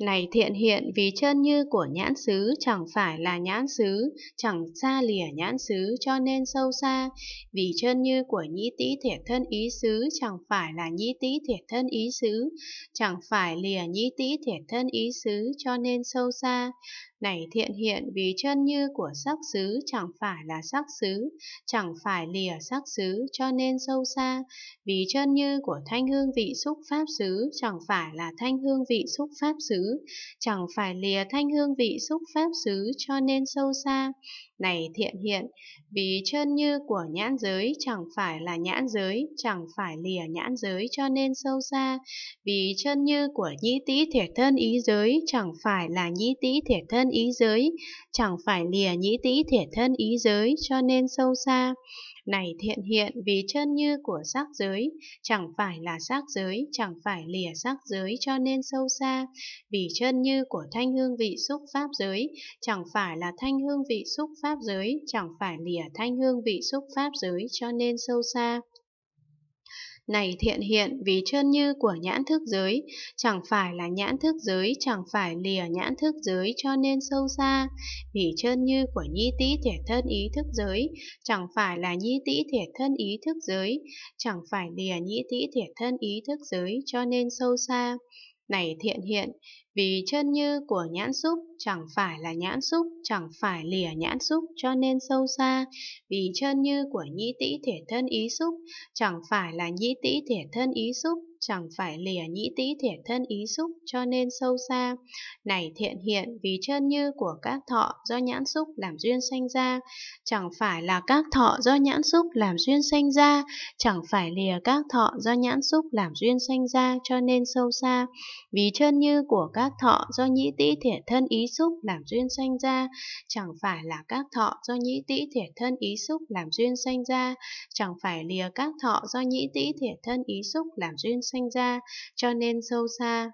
Này thiện hiện vì chân như của nhãn xứ chẳng phải là nhãn xứ, chẳng xa lìa nhãn xứ cho nên sâu xa. Vì chân như của nhĩ tý thể thân ý xứ chẳng phải là nhĩ tý thể thân ý xứ, chẳng phải lìa nhĩ tý thể thân ý xứ cho nên sâu xa này thiện hiện vì chân như của sắc xứ chẳng phải là sắc xứ, chẳng phải lìa sắc xứ cho nên sâu xa, vì chân như của thanh hương vị xúc pháp xứ chẳng phải là thanh hương vị xúc pháp xứ, chẳng phải lìa thanh hương vị xúc pháp xứ cho nên sâu xa, này thiện hiện, vì chân như của nhãn giới chẳng phải là nhãn giới, chẳng phải lìa nhãn giới cho nên sâu xa, vì chân như của nhĩ tý thể thân ý giới chẳng phải là nhĩ tý thể thân ý giới, chẳng phải lìa nhĩ tý thể thân ý giới cho nên sâu xa. Này thiện hiện vì chân như của sắc giới, chẳng phải là sắc giới, chẳng phải lìa sắc giới cho nên sâu xa, vì chân như của thanh hương vị xúc pháp giới, chẳng phải là thanh hương vị xúc pháp pháp giới chẳng phải lìa thanh hương vị xúc pháp giới cho nên sâu xa. Này thiện hiện vì chân như của nhãn thức giới, chẳng phải là nhãn thức giới, chẳng phải lìa nhãn thức giới cho nên sâu xa, vì chân như của nhi tỷ thể thân ý thức giới, chẳng phải là nhi tỷ thể thân ý thức giới, chẳng phải lìa nhi tỷ thể thân ý thức giới cho nên sâu xa này thiện hiện, vì chân như của nhãn xúc chẳng phải là nhãn xúc, chẳng phải lìa nhãn xúc cho nên sâu xa, vì chân như của nhĩ tỷ thể thân ý xúc chẳng phải là nhĩ tỷ thể thân ý xúc chẳng phải lìa nhĩ tĩ thiện thân ý xúc cho nên sâu xa. Này thiện hiện vì chân như của các thọ do nhãn xúc làm duyên sanh ra, chẳng phải là các thọ do nhãn xúc làm duyên sanh ra, chẳng phải lìa các thọ do nhãn xúc làm duyên sanh ra cho nên sâu xa. Vì chân như của các thọ do nhĩ tĩ thiện thân ý xúc làm duyên sanh ra, chẳng phải là các thọ do nhĩ tĩ thiện thân ý xúc làm duyên sanh ra, chẳng phải lìa các thọ do nhĩ tĩ thiện thân ý xúc làm duyên sanh ra, cho nên sâu xa.